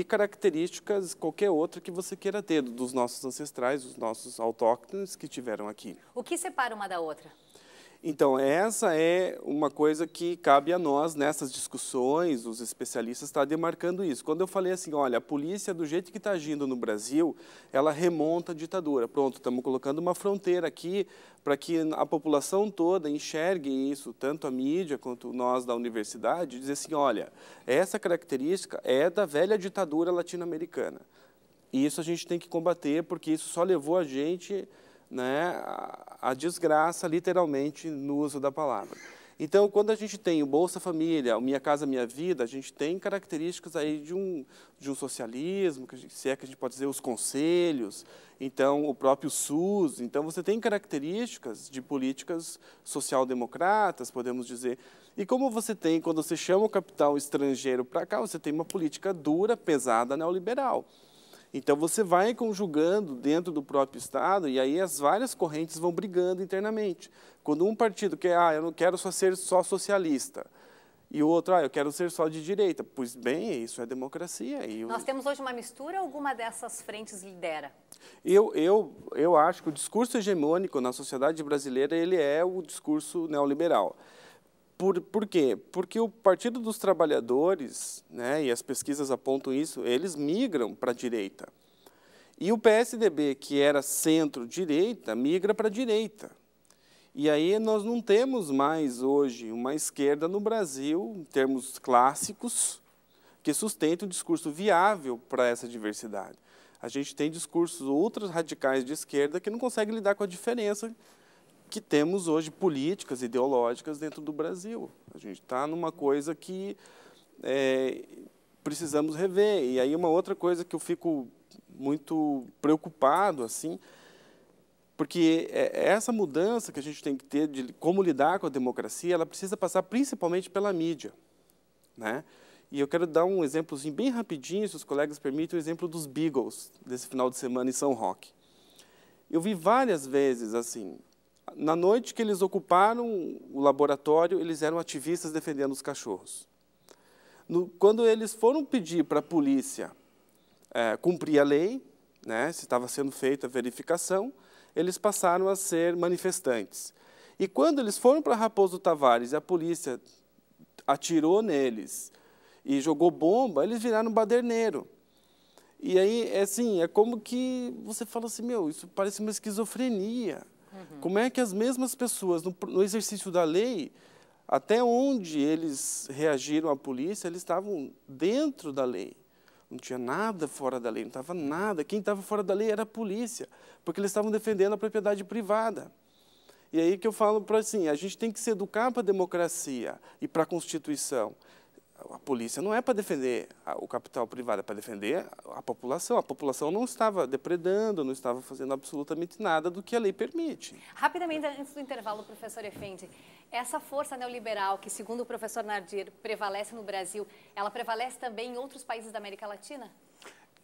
e características qualquer outra que você queira ter dos nossos ancestrais, dos nossos autóctones que tiveram aqui. O que separa uma da outra? Então, essa é uma coisa que cabe a nós nessas discussões, os especialistas estão tá demarcando isso. Quando eu falei assim, olha, a polícia, do jeito que está agindo no Brasil, ela remonta à ditadura. Pronto, estamos colocando uma fronteira aqui para que a população toda enxergue isso, tanto a mídia quanto nós da universidade, dizer assim, olha, essa característica é da velha ditadura latino-americana. E isso a gente tem que combater, porque isso só levou a gente né, a desgraça, literalmente, no uso da palavra. Então, quando a gente tem o Bolsa Família, o Minha Casa Minha Vida, a gente tem características aí de um, de um socialismo, que, se é que a gente pode dizer os conselhos, então o próprio SUS. Então, você tem características de políticas social-democratas, podemos dizer. E como você tem, quando você chama o capital estrangeiro para cá, você tem uma política dura, pesada, neoliberal. Então você vai conjugando dentro do próprio Estado e aí as várias correntes vão brigando internamente. Quando um partido quer, ah, eu não quero só ser só socialista, e o outro, ah, eu quero ser só de direita. Pois bem, isso é democracia. Eu... Nós temos hoje uma mistura, alguma dessas frentes lidera? Eu, eu, eu acho que o discurso hegemônico na sociedade brasileira, ele é o discurso neoliberal. Por, por quê? Porque o Partido dos Trabalhadores, né, e as pesquisas apontam isso, eles migram para a direita. E o PSDB, que era centro-direita, migra para a direita. E aí nós não temos mais hoje uma esquerda no Brasil, em termos clássicos, que sustente um discurso viável para essa diversidade. A gente tem discursos ultra radicais de esquerda que não conseguem lidar com a diferença que temos hoje políticas ideológicas dentro do Brasil. A gente está numa coisa que é, precisamos rever. E aí uma outra coisa que eu fico muito preocupado assim, porque é, é essa mudança que a gente tem que ter de como lidar com a democracia, ela precisa passar principalmente pela mídia, né? E eu quero dar um exemplozinho bem rapidinho, se os colegas permitem, o exemplo dos Beagles desse final de semana em São Roque. Eu vi várias vezes assim na noite que eles ocuparam o laboratório, eles eram ativistas defendendo os cachorros. No, quando eles foram pedir para a polícia é, cumprir a lei, né, se estava sendo feita a verificação, eles passaram a ser manifestantes. E quando eles foram para Raposo Tavares e a polícia atirou neles e jogou bomba, eles viraram baderneiro. E aí, é assim, é como que você fala assim, meu, isso parece uma esquizofrenia. Uhum. Como é que as mesmas pessoas, no, no exercício da lei, até onde eles reagiram à polícia, eles estavam dentro da lei. Não tinha nada fora da lei, não estava nada. Quem estava fora da lei era a polícia, porque eles estavam defendendo a propriedade privada. E aí que eu falo para assim, a gente tem que se educar para a democracia e para a Constituição a polícia não é para defender o capital privado, é para defender a população. A população não estava depredando, não estava fazendo absolutamente nada do que a lei permite. Rapidamente, antes do intervalo, professor Efendi, essa força neoliberal que, segundo o professor Nardir, prevalece no Brasil, ela prevalece também em outros países da América Latina?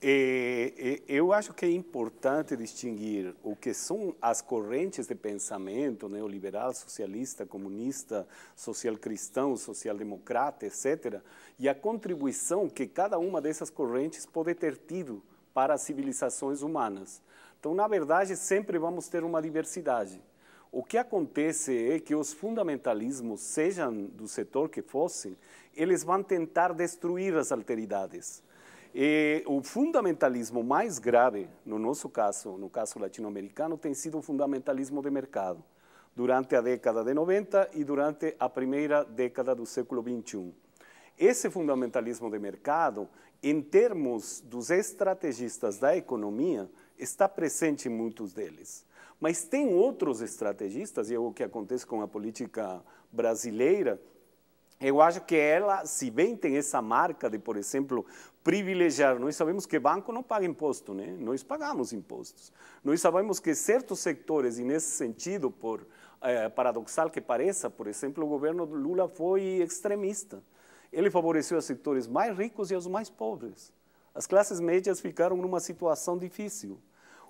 E, e, eu acho que é importante distinguir o que são as correntes de pensamento neoliberal, né, socialista, comunista, social-cristão, social-democrata, etc., e a contribuição que cada uma dessas correntes pode ter tido para as civilizações humanas. Então, na verdade, sempre vamos ter uma diversidade. O que acontece é que os fundamentalismos, sejam do setor que fossem, eles vão tentar destruir as alteridades e o fundamentalismo mais grave, no nosso caso, no caso latino-americano, tem sido o fundamentalismo de mercado, durante a década de 90 e durante a primeira década do século 21. Esse fundamentalismo de mercado, em termos dos estrategistas da economia, está presente em muitos deles. Mas tem outros estrategistas, e é o que acontece com a política brasileira, eu acho que ela, se bem tem essa marca de, por exemplo, privilegiar. Nós sabemos que banco não paga imposto, né? Nós pagamos impostos. Nós sabemos que certos setores, e nesse sentido, por eh, paradoxal que pareça, por exemplo, o governo Lula foi extremista. Ele favoreceu os setores mais ricos e os mais pobres. As classes médias ficaram numa situação difícil.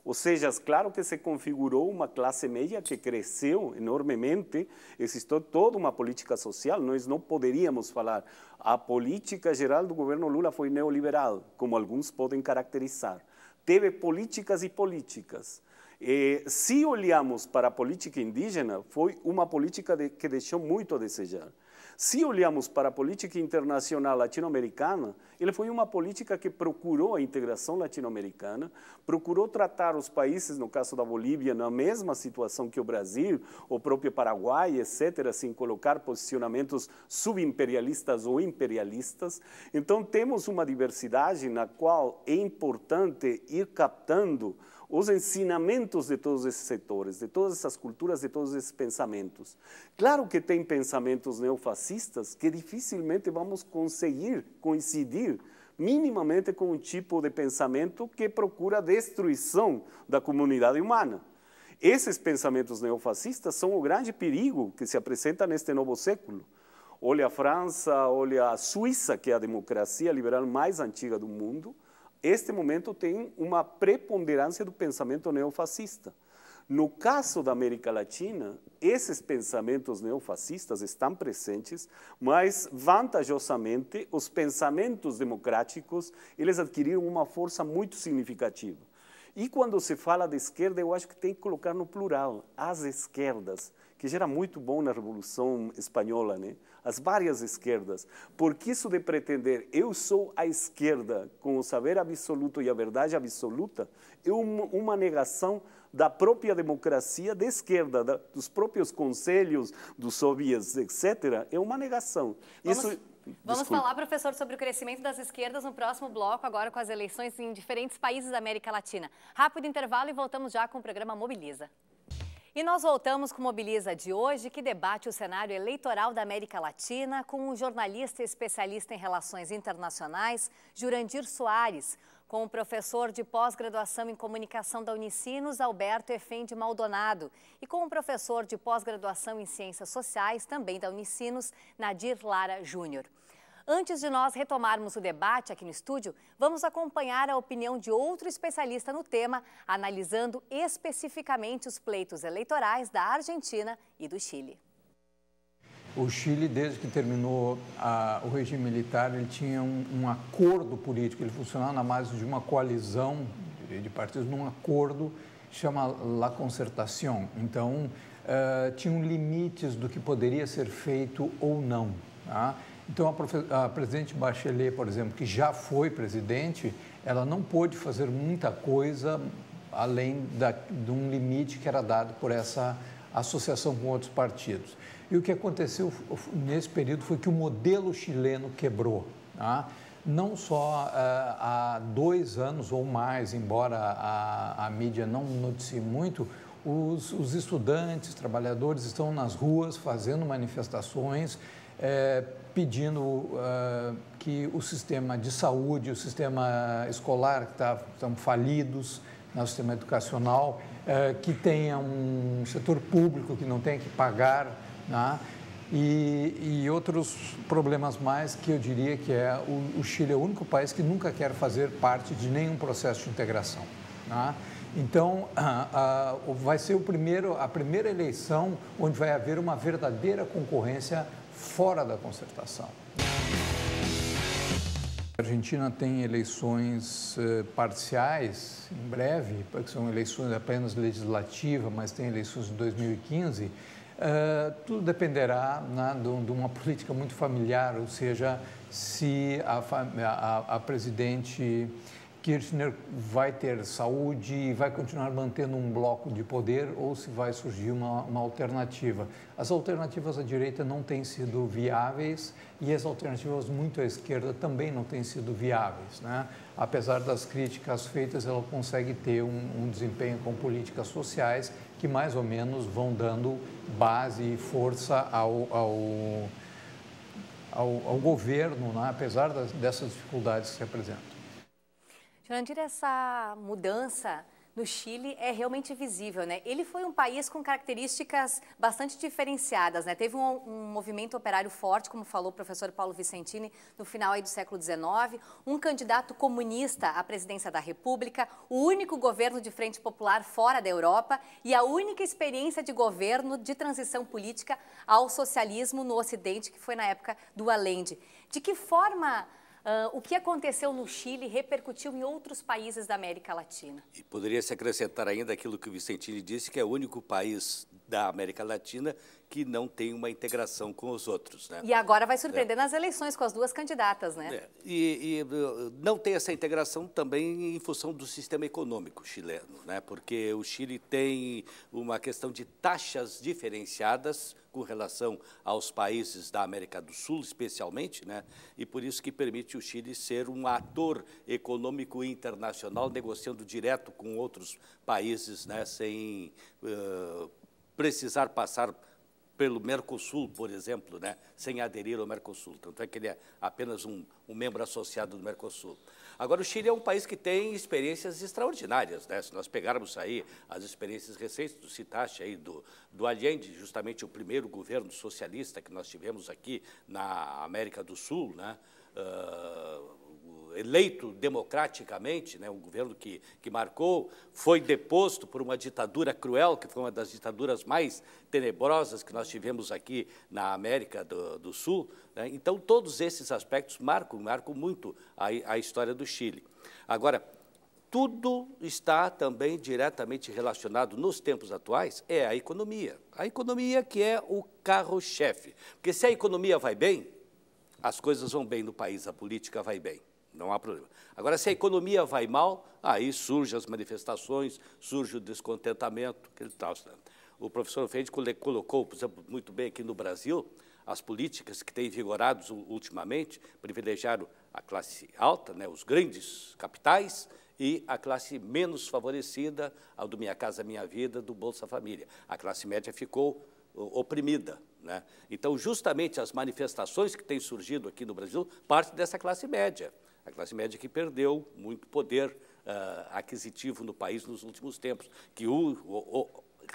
Ou seja, claro que se configurou uma classe média que cresceu enormemente, existiu toda uma política social, nós não poderíamos falar. A política geral do governo Lula foi neoliberal, como alguns podem caracterizar. Teve políticas e políticas. E, se olhamos para a política indígena, foi uma política de, que deixou muito a desejar. Se olhamos para a política internacional latino-americana, ele foi uma política que procurou a integração latino-americana, procurou tratar os países, no caso da Bolívia, na mesma situação que o Brasil, o próprio Paraguai, etc., assim, colocar posicionamentos subimperialistas ou imperialistas. Então, temos uma diversidade na qual é importante ir captando os ensinamentos de todos esses setores, de todas essas culturas, de todos esses pensamentos. Claro que tem pensamentos neofascistas que dificilmente vamos conseguir coincidir minimamente com um tipo de pensamento que procura a destruição da comunidade humana. Esses pensamentos neofascistas são o grande perigo que se apresenta neste novo século. Olha a França, olha a Suíça, que é a democracia liberal mais antiga do mundo, este momento tem uma preponderância do pensamento neofascista. No caso da América Latina, esses pensamentos neofascistas estão presentes, mas vantajosamente os pensamentos democráticos, eles adquiriram uma força muito significativa. E quando se fala de esquerda, eu acho que tem que colocar no plural, as esquerdas que era muito bom na Revolução Espanhola, né? as várias esquerdas, porque isso de pretender eu sou a esquerda com o saber absoluto e a verdade absoluta é uma, uma negação da própria democracia de esquerda, da, dos próprios conselhos, dos soviets, etc., é uma negação. Vamos... Isso... Vamos falar, professor, sobre o crescimento das esquerdas no próximo bloco, agora com as eleições em diferentes países da América Latina. Rápido intervalo e voltamos já com o programa Mobiliza. E nós voltamos com Mobiliza de hoje, que debate o cenário eleitoral da América Latina com o jornalista especialista em relações internacionais, Jurandir Soares, com o professor de pós-graduação em comunicação da Unicinos, Alberto Efendi Maldonado, e com o professor de pós-graduação em ciências sociais, também da Unicinos, Nadir Lara Júnior. Antes de nós retomarmos o debate aqui no estúdio, vamos acompanhar a opinião de outro especialista no tema, analisando especificamente os pleitos eleitorais da Argentina e do Chile. O Chile, desde que terminou a, ah, o regime militar, ele tinha um, um, acordo político, ele funcionava na base de uma coalizão de, de partidos, num acordo chama La Concertación. Então, uh, tinham limites do que poderia ser feito ou não. Tá? Então, a, a, presidente Bachelet, por exemplo, que já foi presidente, ela não pôde fazer muita coisa além da, de um limite que era dado por essa associação com outros partidos. E o que aconteceu nesse período foi que o modelo chileno quebrou. Tá? Não só eh, há dois anos ou mais, embora a, a mídia não noticie muito, os, os estudantes, trabalhadores estão nas ruas fazendo manifestações. Eh, pedindo uh, que o sistema de saúde, o sistema escolar, que tá, estão falidos, né, o sistema educacional, uh, que tenha um setor público que não tenha que pagar, né, e, e, outros problemas mais que eu diria que é o, o, Chile é o único país que nunca quer fazer parte de nenhum processo de integração. Né? Então, ah, vai ser primeiro, a primeira eleição onde vai haver uma verdadeira concorrência fora da concertação. A Argentina tem eleições eh, parciais em breve, que são eleições apenas legislativas, mas tem eleições em 2015. Uh, eh, tudo dependerá né, de, uma política muito familiar, ou seja, se a, a, a presidente Kirchner vai ter saúde e vai continuar mantendo um bloco de poder ou se vai surgir uma, uma alternativa. As alternativas à direita não têm sido viáveis e as alternativas muito à esquerda também não têm sido viáveis. Né? Apesar das críticas feitas, ela consegue ter um, um desempenho com políticas sociais que mais ou menos vão dando base e força ao, ao ao, ao, governo, né, apesar das, dessas dificuldades que se apresentam. Jurandir, essa mudança no Chile é realmente visível, né? Ele foi um país com características bastante diferenciadas, né? Teve um, um, movimento operário forte, como falou o professor Paulo Vicentini, no final aí do século XIX, um candidato comunista à presidência da República, o único governo de frente popular fora da Europa e a única experiência de governo de transição política ao socialismo no Ocidente, que foi na época do Allende. De que forma Uh, o que aconteceu no Chile repercutiu em outros países da América Latina. E poderia se acrescentar ainda aquilo que o Vicentini disse, que é o único país da América Latina que não tem uma integração com os outros. Né? E agora vai surpreender é. nas eleições com as duas candidatas, né? É. E, e, eh, não tem essa integração também em função do sistema econômico chileno, né? porque o Chile tem uma questão de taxas diferenciadas com relação aos países da América do Sul, especialmente, né? e por isso que permite o Chile ser um ator econômico internacional, negociando direto com outros países, né? sem uh, precisar passar pelo Mercosul, por exemplo, né, sem aderir ao Mercosul. Tanto é que ele é apenas um, um, membro associado do Mercosul. Agora, o Chile é um país que tem experiências extraordinárias. Né? Se nós pegarmos aí as experiências recentes, do citaste aí do, do Allende, justamente o primeiro governo socialista que nós tivemos aqui na América do Sul, né? Ah, eleito democraticamente, né, um governo que, que marcou, foi deposto por uma ditadura cruel, que foi uma das ditaduras mais tenebrosas que nós tivemos aqui na América do, do Sul. Né? Então, todos esses aspectos marcam, marcam muito a, a história do Chile. Agora, tudo está também diretamente relacionado nos tempos atuais é a economia. A economia que é o carro-chefe. Porque se a economia vai bem, as coisas vão bem no país, a política vai bem não há problema. Agora, se a economia vai mal, aí surgem as manifestações, surge o descontentamento, que ele O professor Fende colocou, por exemplo, muito bem aqui no Brasil, as políticas que têm vigorado ultimamente privilegiaram a classe alta, né, os grandes capitais, e a classe menos favorecida, a do Minha Casa Minha Vida, do Bolsa Família. A classe média ficou oprimida. Né? Então, justamente as manifestações que têm surgido aqui no Brasil parte dessa classe média classe média que perdeu muito poder uh, aquisitivo no país nos últimos tempos, que o, o, o,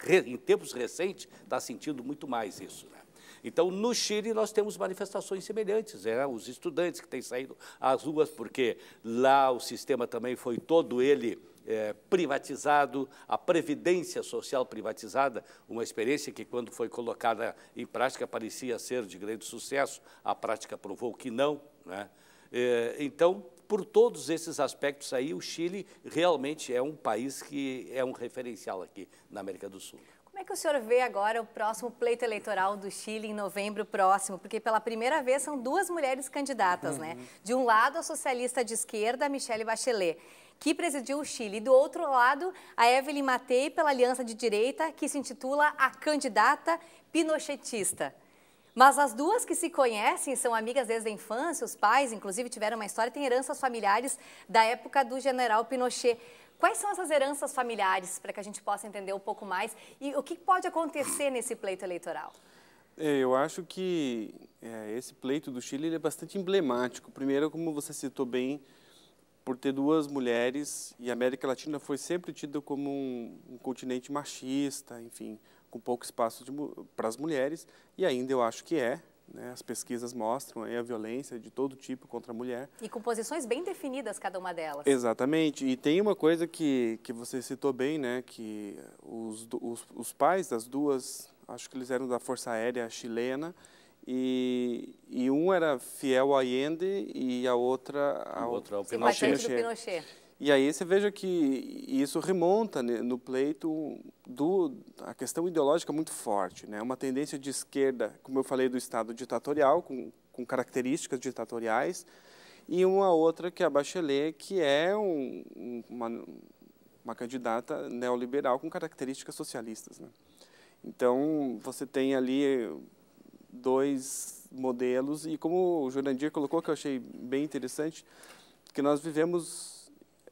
re, em tempos recentes está sentindo muito mais isso. Né? Então, no Chile, nós temos manifestações semelhantes. Né? Os estudantes que têm saído às ruas, porque lá o sistema também foi todo ele é, privatizado, a previdência social privatizada, uma experiência que, quando foi colocada em prática, parecia ser de grande sucesso. A prática provou que não. Né? É, então, por todos esses aspectos aí, o Chile realmente é um país que é um referencial aqui na América do Sul. Como é que o senhor vê agora o próximo pleito eleitoral do Chile em novembro próximo? Porque pela primeira vez são duas mulheres candidatas, né? uhum. né? De um lado, a socialista de esquerda, Michelle Bachelet, que presidiu o Chile, e do outro lado, a Evelyn Matei, pela aliança de direita, que se intitula a candidata pinochetista. Mas as duas que se conhecem são amigas desde a infância, os pais, inclusive, tiveram uma história, têm heranças familiares da época do general Pinochet. Quais são essas heranças familiares, para que a gente possa entender um pouco mais? E o que pode acontecer nesse pleito eleitoral? É, eu acho que é, esse pleito do Chile é bastante emblemático. Primeiro, como você citou bem, por ter duas mulheres, e a América Latina foi sempre tida como um, um continente machista, enfim, com pouco espaço para as mulheres, e ainda eu acho que é. Né? As pesquisas mostram a violência de todo tipo contra a mulher. E com posições bem definidas cada uma delas. Exatamente. E tem uma coisa que, que você citou bem, né? que os, os, os pais das duas, acho que eles eram da Força Aérea Chilena, e, e um era fiel a Allende e a outra... A, é a ao Pinochet. Pinochet. E aí você veja que isso remonta né, no pleito do a questão ideológica muito forte, né? Uma tendência de esquerda, como eu falei, do Estado ditatorial com, com características ditatoriais e uma outra que é a Bachelet, que é um, uma, uma candidata neoliberal com características socialistas, né? Então você tem ali dois modelos e como o Jurandir colocou que eu achei bem interessante, que nós vivemos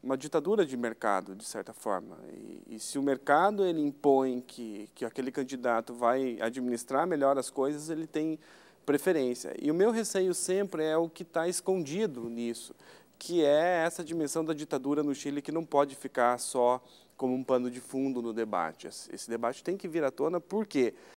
uma ditadura de mercado, de certa forma. E, e, se o mercado ele impõe que, que aquele candidato vai administrar melhor as coisas, ele tem preferência. E o meu receio sempre é o que está escondido nisso, que é essa dimensão da ditadura no Chile que não pode ficar só como um pano de fundo no debate. Esse debate tem que vir à tona Por quê?